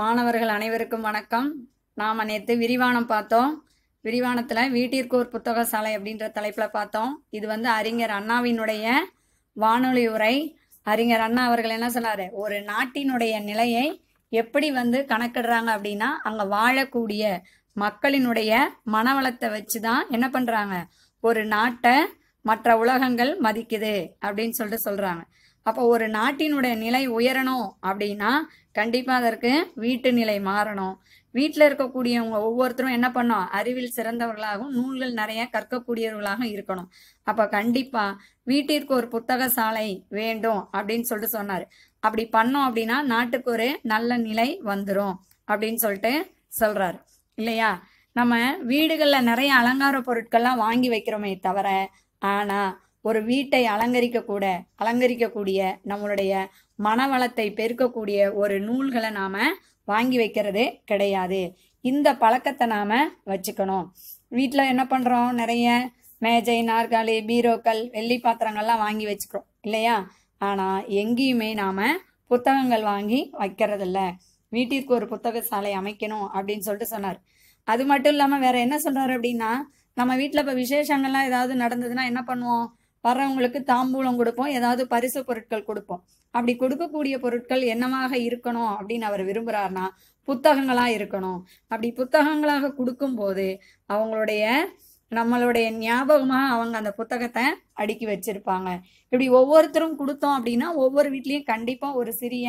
மாணவர்கள் அனைவருக்கும் வணக்கம் நாம் நேற்று விரிவானம் பார்த்தோம் விரிவானத்தில் வீட்டிற்கோர் புத்தக சாலை அப்படின்ற தலைப்பில் பார்த்தோம் இது வந்து அறிஞர் அண்ணாவினுடைய வானொலி உரை அறிஞர் அண்ணா அவர்கள் என்ன சொன்னார் ஒரு நாட்டினுடைய நிலையை எப்படி வந்து கணக்கிடுறாங்க அப்படின்னா அங்கே வாழக்கூடிய மக்களினுடைய மனவளத்தை வச்சு தான் என்ன பண்ணுறாங்க ஒரு நாட்டை மற்ற உலகங்கள் மதிக்குது அப்படின்னு சொல்லிட்டு சொல்கிறாங்க அப்போ ஒரு நாட்டினுடைய நிலை உயரணும் அப்படின்னா கண்டிப்பாக அதற்கு வீட்டு நிலை மாறணும் வீட்டில் இருக்கக்கூடியவங்க ஒவ்வொருத்தரும் என்ன பண்ணோம் அறிவில் சிறந்தவர்களாகவும் நூல்கள் நிறைய கற்கக்கூடியவர்களாகவும் இருக்கணும் அப்போ கண்டிப்பாக வீட்டிற்கு ஒரு புத்தக சாலை வேண்டும் அப்படின்னு சொல்லிட்டு சொன்னார் அப்படி பண்ணோம் அப்படின்னா நாட்டுக்கு ஒரு நல்ல நிலை வந்துடும் அப்படின்னு சொல்லிட்டு சொல்கிறார் இல்லையா நம்ம வீடுகளில் நிறைய அலங்கார பொருட்கள்லாம் வாங்கி வைக்கிறோமே தவிர ஆனால் ஒரு வீட்டை அலங்கரிக்கக்கூட அலங்கரிக்கக்கூடிய நம்மளுடைய மனவளத்தை பெருக்கக்கூடிய ஒரு நூல்களை நாம் வாங்கி வைக்கிறதே கிடையாது இந்த பழக்கத்தை நாம் வச்சுக்கணும் வீட்டில் என்ன பண்ணுறோம் நிறைய மேஜை நாற்காலி பீரோக்கள் வெள்ளி பாத்திரங்கள்லாம் வாங்கி வச்சுக்கிறோம் இல்லையா ஆனால் எங்கேயுமே நாம் புத்தகங்கள் வாங்கி வைக்கிறதில்ல வீட்டிற்கு ஒரு புத்தக சாலை அமைக்கணும் அப்படின்னு சொல்லிட்டு சொன்னார் அது மட்டும் இல்லாமல் வேற என்ன சொல்கிறார் அப்படின்னா நம்ம வீட்டில் இப்போ விசேஷங்கள்லாம் ஏதாவது நடந்ததுன்னா என்ன பண்ணுவோம் வர்றவங்களுக்கு தாம்பூலம் கொடுப்போம் ஏதாவது பரிசு பொருட்கள் கொடுப்போம் அப்படி கொடுக்கக்கூடிய பொருட்கள் என்னவாக இருக்கணும் அப்படின்னு அவர் விரும்புகிறாருனா புத்தகங்களா இருக்கணும் அப்படி புத்தகங்களாக கொடுக்கும்போது அவங்களுடைய நம்மளுடைய ஞாபகமாக அவங்க அந்த புத்தகத்தை அடுக்கி வச்சிருப்பாங்க இப்படி ஒவ்வொருத்தரும் கொடுத்தோம் அப்படின்னா ஒவ்வொரு வீட்லேயும் கண்டிப்பாக ஒரு சிறிய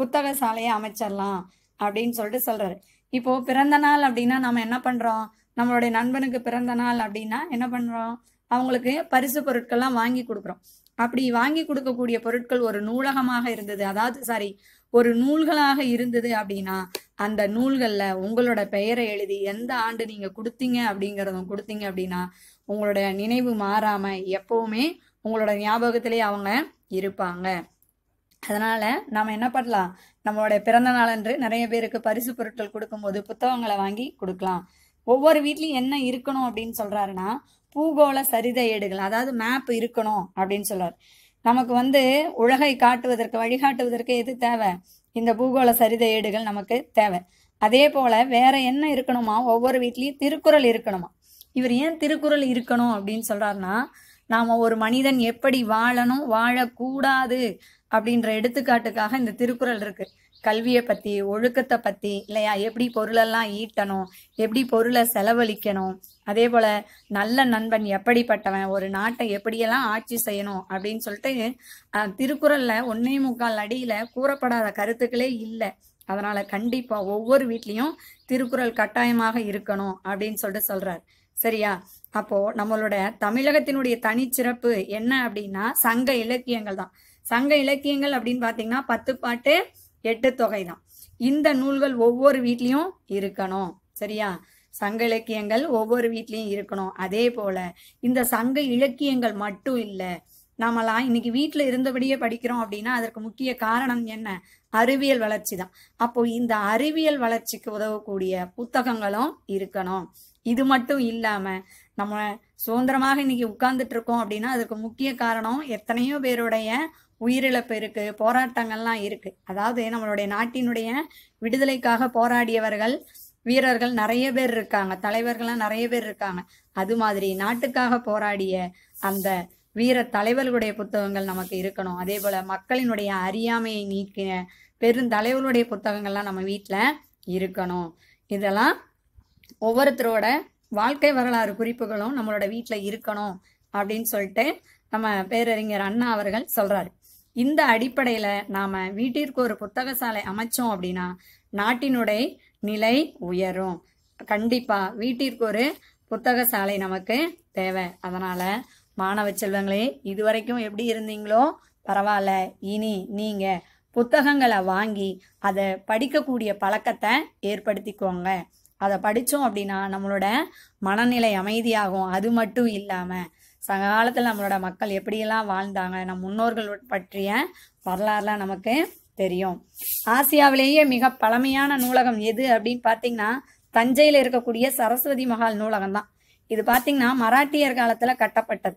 புத்தக சாலையை அமைச்சிடலாம் அப்படின்னு சொல்லிட்டு சொல்றாரு இப்போ பிறந்த நாள் அப்படின்னா நம்ம என்ன பண்றோம் நம்மளுடைய நண்பனுக்கு பிறந்த நாள் அப்படின்னா என்ன பண்ணுறோம் அவங்களுக்கு பரிசு பொருட்கள்லாம் வாங்கி கொடுக்குறோம் அப்படி வாங்கி கொடுக்கக்கூடிய பொருட்கள் ஒரு நூலகமாக இருந்தது அதாவது சாரி ஒரு நூல்களாக இருந்தது அப்படின்னா அந்த நூல்களில் உங்களோட பெயரை எழுதி எந்த ஆண்டு நீங்கள் கொடுத்தீங்க அப்படிங்கிறதும் கொடுத்தீங்க அப்படின்னா உங்களோட நினைவு மாறாமல் எப்பவுமே உங்களோட ஞாபகத்திலே அவங்க இருப்பாங்க அதனால் நம்ம என்ன பண்ணலாம் நம்மளோட பிறந்த நாளன்று நிறைய பேருக்கு பரிசு பொருட்கள் கொடுக்கும்போது புத்தகங்களை வாங்கி கொடுக்கலாம் ஒவ்வொரு வீட்லேயும் என்ன இருக்கணும் அப்படின்னு சொல்கிறாருன்னா பூகோள சரிதை ஏடுகள் அதாவது மேப் இருக்கணும் அப்படின்னு சொல்லுவார் நமக்கு வந்து உலகை காட்டுவதற்கு வழிகாட்டுவதற்கு எது தேவை இந்த பூகோள சரிதை ஏடுகள் நமக்கு தேவை அதே போல வேற என்ன இருக்கணுமா ஒவ்வொரு வீட்லேயும் திருக்குறள் இருக்கணுமா இவர் ஏன் திருக்குறள் இருக்கணும் அப்படின்னு சொல்றாருன்னா நாம் ஒரு மனிதன் எப்படி வாழணும் வாழக்கூடாது அப்படின்ற எடுத்துக்காட்டுக்காக இந்த திருக்குறள் இருக்குது கல்வியை பற்றி ஒழுக்கத்தை பற்றி இல்லையா எப்படி பொருளெல்லாம் ஈட்டணும் எப்படி பொருளை செலவழிக்கணும் அதே போல் நல்ல நண்பன் எப்படிப்பட்டவன் ஒரு நாட்டை எப்படியெல்லாம் ஆட்சி செய்யணும் அப்படின்னு சொல்லிட்டு திருக்குறளில் ஒன்னே முக்கால் அடியில் கூறப்படாத கருத்துக்களே இல்லை அதனால் கண்டிப்பாக ஒவ்வொரு வீட்லேயும் திருக்குறள் கட்டாயமாக இருக்கணும் அப்படின்னு சொல்லிட்டு சொல்கிறார் சரியா அப்போது நம்மளோட தமிழகத்தினுடைய தனிச்சிறப்பு என்ன அப்படின்னா சங்க இலக்கியங்கள் தான் சங்க இலக்கியங்கள் அப்படின்னு பார்த்தீங்கன்னா பத்து பாட்டு எட்டு தொகை தான் இந்த நூல்கள் ஒவ்வொரு வீட்லேயும் இருக்கணும் சரியா சங்க இலக்கியங்கள் ஒவ்வொரு வீட்லேயும் இருக்கணும் அதே போல் இந்த சங்க இலக்கியங்கள் மட்டும் இல்லை நம்மளாம் இன்னைக்கு வீட்டில் இருந்தபடியே படிக்கிறோம் அப்படின்னா அதற்கு முக்கிய காரணம் என்ன அறிவியல் வளர்ச்சி தான் அப்போ இந்த அறிவியல் வளர்ச்சிக்கு உதவக்கூடிய புத்தகங்களும் இருக்கணும் இது மட்டும் இல்லாமல் நம்ம சுதந்திரமாக இன்னைக்கு உட்கார்ந்துட்டு இருக்கோம் அப்படின்னா அதற்கு முக்கிய காரணம் எத்தனையோ பேருடைய உயிரிழப்பு இருக்குது போராட்டங்கள்லாம் இருக்குது அதாவது நம்மளுடைய நாட்டினுடைய விடுதலைக்காக போராடியவர்கள் வீரர்கள் நிறைய பேர் இருக்காங்க தலைவர்கள்லாம் நிறைய பேர் இருக்காங்க அது மாதிரி நாட்டுக்காக போராடிய அந்த வீர தலைவர்களுடைய புத்தகங்கள் நமக்கு இருக்கணும் அதே போல் மக்களினுடைய அறியாமையை நீக்கின பெருந்தலைவர்களுடைய புத்தகங்கள்லாம் நம்ம வீட்டில் இருக்கணும் இதெல்லாம் ஒவ்வொருத்தரோட வாழ்க்கை வரலாறு குறிப்புகளும் நம்மளோட வீட்டில் இருக்கணும் அப்படின்னு சொல்லிட்டு நம்ம பேரறிஞர் அண்ணா அவர்கள் சொல்கிறாரு இந்த அடிப்படையில் நாம் வீட்டிற்கு ஒரு புத்தக சாலை அமைச்சோம் அப்படின்னா நாட்டினுடைய நிலை உயரும் கண்டிப்பாக வீட்டிற்கு ஒரு புத்தக சாலை நமக்கு தேவை அதனால் மாணவ செல்வங்களே இதுவரைக்கும் எப்படி இருந்தீங்களோ பரவாயில்ல இனி நீங்கள் புத்தகங்களை வாங்கி அதை படிக்கக்கூடிய பழக்கத்தை ஏற்படுத்திக்கோங்க அதை படித்தோம் அப்படின்னா நம்மளோட மனநிலை அமைதியாகும் அது மட்டும் இல்லாமல் சங்ககாலத்தில் நம்மளோட மக்கள் எப்படியெல்லாம் வாழ்ந்தாங்க நம் முன்னோர்கள் பற்றிய வரலாறுலாம் நமக்கு தெரியும் ஆசியாவிலேயே மிக பழமையான நூலகம் எது அப்படின்னு பார்த்தீங்கன்னா தஞ்சையில் இருக்கக்கூடிய சரஸ்வதி மகால் நூலகம் தான் இது பார்த்தீங்கன்னா மராட்டியர் காலத்தில் கட்டப்பட்டது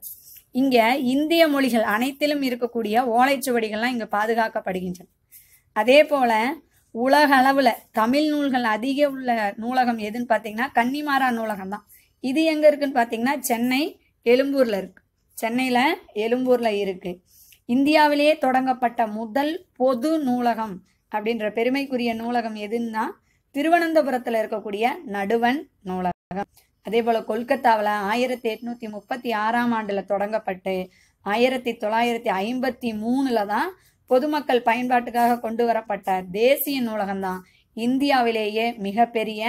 இங்கே இந்திய மொழிகள் அனைத்திலும் இருக்கக்கூடிய ஓலைச்சுவடிகள்லாம் இங்கே பாதுகாக்கப்படுகின்றன அதே போல் உலக அளவில் தமிழ் நூல்கள் அதிக உள்ள நூலகம் எதுன்னு பார்த்தீங்கன்னா கன்னிமாரா நூலகம் தான் இது எங்கே இருக்குன்னு பார்த்தீங்கன்னா சென்னை எழும்பூரில் இருக்கு சென்னையில் எழும்பூரில் இருக்குது இந்தியாவிலேயே தொடங்கப்பட்ட முதல் பொது நூலகம் அப்படின்ற பெருமைக்குரிய நூலகம் எதுன்னா திருவனந்தபுரத்தில் இருக்கக்கூடிய நடுவன் நூலகம் அதே போல் கொல்கத்தாவில் ஆயிரத்தி எட்நூற்றி முப்பத்தி ஆறாம் ஆண்டில் தொடங்கப்பட்டு ஆயிரத்தி தொள்ளாயிரத்தி ஐம்பத்தி மூணில் தான் பொதுமக்கள் பயன்பாட்டுக்காக கொண்டு வரப்பட்ட தேசிய நூலகம் தான் இந்தியாவிலேயே மிகப்பெரிய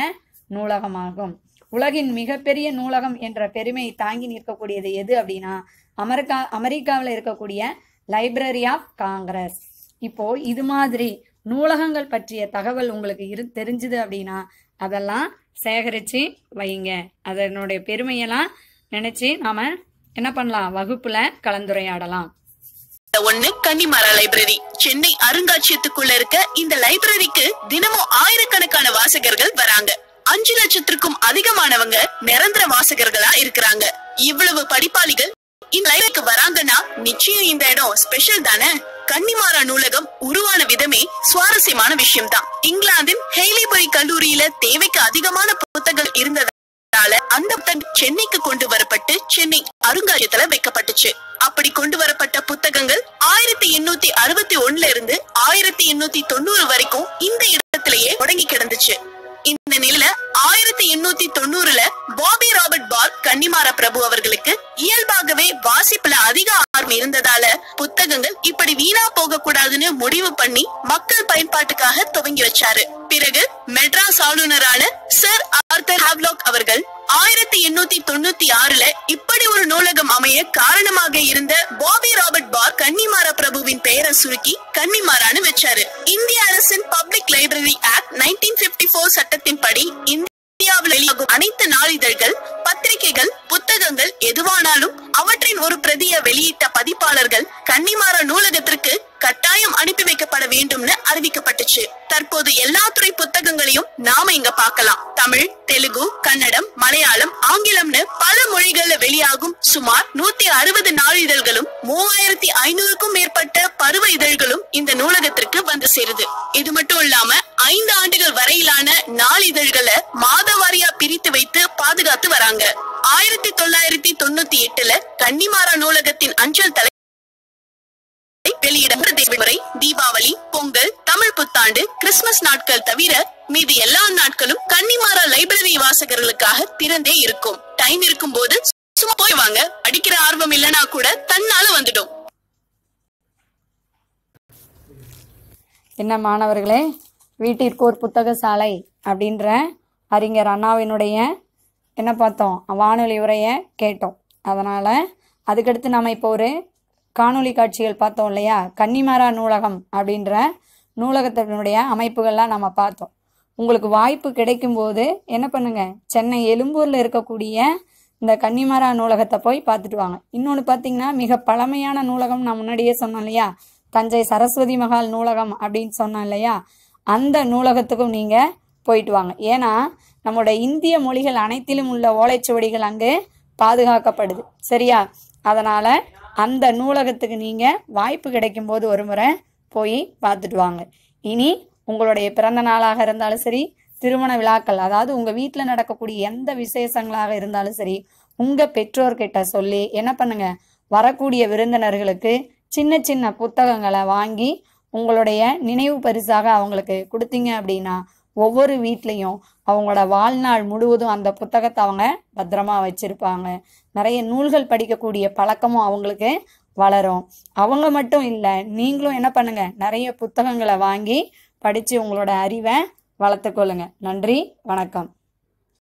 நூலகமாகும் உலகின் மிகப்பெரிய நூலகம் என்ற பெருமையை தாங்கி நிற்கக்கூடியது எது அப்படின்னா அமெரிக்கா அமெரிக்காவில் இருக்கக்கூடிய லைப்ரரி ஆஃப் காங்கிரஸ் இப்போ இது மாதிரி நூலகங்கள் பற்றிய தகவல் உங்களுக்கு இரு தெரிஞ்சுது அப்படின்னா அதெல்லாம் சேகரித்து வைங்க அதனுடைய பெருமையெல்லாம் நினச்சி நாம என்ன பண்ணலாம் வகுப்பில் கலந்துரையாடலாம் ஒன்னு கன்னிமரா லைப்ரரி சென்னை அருங்காட்சியத்துக்குள்ள இருக்க இந்த லைப்ரரிக்கு தினமும் ஆயிரக்கணக்கான வாசகர்கள் வராங்க அஞ்சு லட்சத்திற்கும் அதிகமானவங்க நிரந்தர வாசகர்களா இருக்கிறாங்க இவ்வளவு படிப்பாளிகள் இந்த லைனுக்கு வராங்கன்னா நிச்சயம் இந்த இடம் ஸ்பெஷல் தானே கன்னிமாரா நூலகம் உருவான விதமே சுவாரஸ்யமான விஷயம் தான் இங்கிலாந்தின் ஹெய்லிபரி கல்லூரியில தேவைக்கு அதிகமான புத்தகங்கள் இருந்ததால அந்த புத்தகம் சென்னைக்கு கொண்டு வரப்பட்டு சென்னை அருங்காட்சியத்துல வைக்கப்பட்டுச்சு அப்படி கொண்டு வரப்பட்ட புத்தகங்கள் ஆயிரத்தி எண்ணூத்தி அறுபத்தி ஒண்ணுல இருந்து ஆயிரத்தி எண்ணூத்தி தொண்ணூறு வரைக்கும் இந்த இடத்திலேயே முடங்கி கிடந்துச்சு இந்த நிலையில ஆயிரத்தி எண்ணூத்தி தொண்ணூறுல பாபி ராபர்ட் பால் கன்னிமார பிரபு அவர்களுக்கு இயல்பாகவே வாசிப்புல அதிக ஆர்வம் இருந்ததால புத்தகங்கள் இப்படி வீணா போக கூடாதுன்னு முடிவு பண்ணி மக்கள் பயன்பாட்டுக்காக துவங்கி வச்சாரு பிறகு மெட்ராஸ் ஆளுநரான சர் ஆர்தர் ஹாவ்லாக் அவர்கள் ஆயிரத்தி எண்ணூத்தி தொண்ணூத்தி ஆறுல இப்படி ஒரு நூலகம் அமைய காரணமாக இருந்த பாபி ராபர்ட் பார் கன்னிமாரா பிரபுவின் பெயரை சுருக்கி கன்னிமாரான்னு வச்சாரு இந்திய Indian public library act nineteen fifty four சட்டத்தின்படி இந்தியாவில் வெளியாகும் அனைத்து நாளிதழ்கள் பத்திரிகைகள் புத்தகங்கள் எதுவானாலும் அவற்றின் ஒரு பிரதிய வெளியிட்ட பதிப்பாளர்கள் கன்னிமார நூலகத்திற்கு கட்டாயம் அனுப்பி வைக்கப்பட வேண்டும்னு அறிவிக்கப்பட்டுச்சு தற்போது எல்லா துறை புத்தகங்களையும் நாம இங்க பாக்கலாம் தமிழ் தெலுங்கு கன்னடம் மலையாளம் ஆங்கிலம்னு பல மொழிகள்ல வெளியாகும் சுமார் நூத்தி அறுபது நாளிதழ்களும் மூவாயிரத்தி ஐநூறுக்கும் மேற்பட்ட பருவ இதழ்களும் இந்த நூலகத்திற்கு வந்து சேருது இது மட்டும் இல்லாம ஐந்து ஆண்டுகள் வரையிலான நாளிதழ்களை மாதவாரியா பிரித்து வைத்து பாதுகாத்து வராங்க ஆயிரத்தி தொள்ளாயிரத்தி தொண்ணூத்தி எட்டுல கன்னிமாரா நூலகத்தின் அஞ்சல் தலை வெளியிடப்பட்ட தேவிமுறை தீபாவளி பொங்கல் தமிழ் புத்தாண்டு கிறிஸ்துமஸ் நாட்கள் தவிர மீது எல்லா நாட்களும் கன்னிமாரா லைப்ரரி வாசகர்களுக்காக திறந்தே இருக்கும் டைம் இருக்கும் போது சும்மா போய் வாங்க அடிக்கிற ஆர்வம் இல்லனா கூட தன்னால வந்துடும் என்ன மாணவர்களே வீட்டிற்கு ஒரு புத்தக சாலை அப்படின்ற அறிஞர் அண்ணாவினுடைய என்ன பார்த்தோம் வானொலி உரையை கேட்டோம் அதனால் அதுக்கடுத்து நம்ம இப்போ ஒரு காணொளி காட்சிகள் பார்த்தோம் இல்லையா கன்னிமாரா நூலகம் அப்படின்ற நூலகத்தினுடைய அமைப்புகள்லாம் நம்ம பார்த்தோம் உங்களுக்கு வாய்ப்பு கிடைக்கும்போது என்ன பண்ணுங்கள் சென்னை எழும்பூரில் இருக்கக்கூடிய இந்த கன்னிமாரா நூலகத்தை போய் பார்த்துட்டு வாங்க இன்னொன்று பார்த்தீங்கன்னா மிக பழமையான நூலகம் நான் முன்னாடியே சொன்னோம் இல்லையா தஞ்சை சரஸ்வதி மகால் நூலகம் அப்படின்னு சொன்னோம் இல்லையா அந்த நூலகத்துக்கும் நீங்கள் போயிட்டு வாங்க ஏன்னா நம்மளோட இந்திய மொழிகள் அனைத்திலும் உள்ள ஓலைச்சுவடிகள் அங்கு பாதுகாக்கப்படுது சரியா அதனால் அந்த நூலகத்துக்கு நீங்கள் வாய்ப்பு கிடைக்கும் போது ஒரு முறை போய் பார்த்துட்டு வாங்க இனி உங்களுடைய பிறந்த நாளாக இருந்தாலும் சரி திருமண விழாக்கள் அதாவது உங்கள் வீட்டில் நடக்கக்கூடிய எந்த விசேஷங்களாக இருந்தாலும் சரி உங்கள் பெற்றோர்கிட்ட சொல்லி என்ன பண்ணுங்க வரக்கூடிய விருந்தினர்களுக்கு சின்ன சின்ன புத்தகங்களை வாங்கி உங்களுடைய நினைவு பரிசாக அவங்களுக்கு கொடுத்தீங்க அப்படின்னா ஒவ்வொரு வீட்லேயும் அவங்களோட வாழ்நாள் முழுவதும் அந்த புத்தகத்தை அவங்க பத்திரமா வச்சுருப்பாங்க நிறைய நூல்கள் படிக்கக்கூடிய பழக்கமும் அவங்களுக்கு வளரும் அவங்க மட்டும் இல்லை நீங்களும் என்ன பண்ணுங்கள் நிறைய புத்தகங்களை வாங்கி படித்து உங்களோட அறிவை வளர்த்துக்கொள்ளுங்க நன்றி வணக்கம்